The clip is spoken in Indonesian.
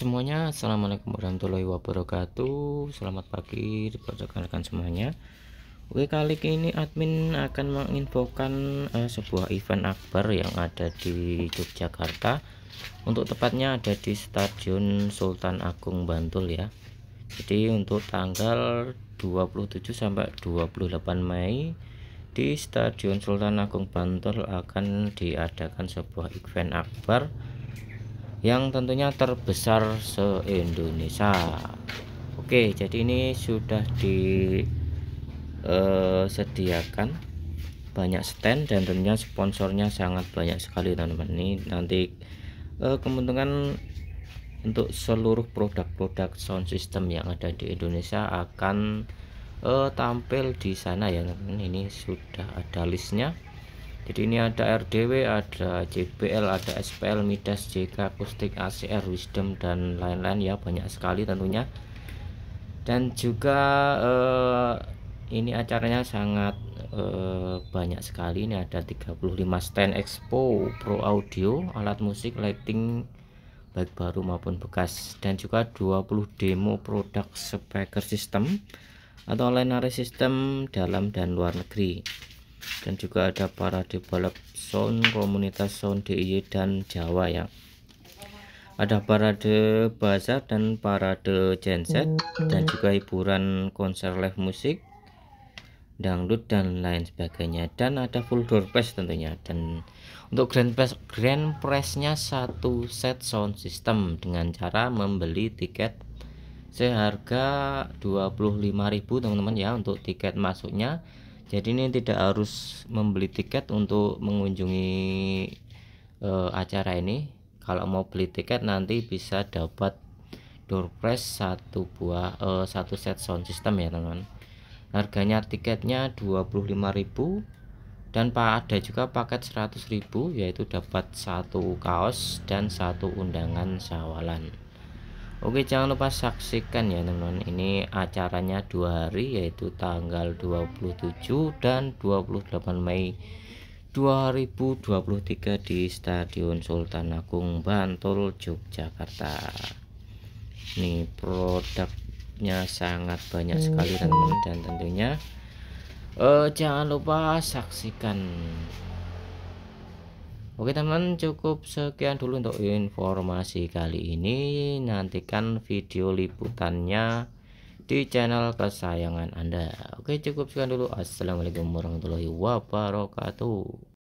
semuanya assalamualaikum warahmatullahi wabarakatuh selamat pagi kepada rekan-rekan semuanya oke kali ini admin akan menginfokan uh, sebuah event akbar yang ada di Yogyakarta untuk tepatnya ada di Stadion Sultan Agung Bantul ya jadi untuk tanggal 27 sampai 28 Mei di Stadion Sultan Agung Bantul akan diadakan sebuah event akbar yang tentunya terbesar se-Indonesia Oke jadi ini sudah disediakan eh, banyak stand dan tentunya sponsornya sangat banyak sekali teman-teman ini nanti eh, keuntungan untuk seluruh produk-produk sound system yang ada di Indonesia akan uh, tampil di sana ya teman-teman ini sudah ada listnya jadi ini ada RDW ada JBL ada SPL Midas JK Akustik ACR Wisdom dan lain-lain ya banyak sekali tentunya dan juga eh, ini acaranya sangat eh, banyak sekali ini ada 35 stand expo pro audio alat musik lighting baik baru maupun bekas dan juga 20 demo produk speaker system atau lain sistem system dalam dan luar negeri dan juga ada para develop sound komunitas sound DIY dan Jawa ya ada parade bazar dan parade genset dan juga hiburan konser live musik dangdut dan lain sebagainya dan ada full door press tentunya dan untuk grand press grand pressnya satu set sound system dengan cara membeli tiket seharga 25.000 teman-teman ya untuk tiket masuknya jadi ini tidak harus membeli tiket untuk mengunjungi e, acara ini kalau mau beli tiket nanti bisa dapat door prize satu buah e, satu set sound system ya teman-teman harganya tiketnya 25.000 dan pak ada juga paket 100.000 yaitu dapat satu kaos dan satu undangan sawalan Oke jangan lupa saksikan ya teman-teman ini acaranya dua hari yaitu tanggal 27 dan 28 Mei 2023 di Stadion Sultan Agung Bantul Yogyakarta ini produknya sangat banyak sekali teman-teman dan tentunya eh, jangan lupa saksikan Oke teman cukup sekian dulu untuk informasi kali ini nantikan video liputannya di channel kesayangan anda Oke cukup sekian dulu Assalamualaikum warahmatullahi wabarakatuh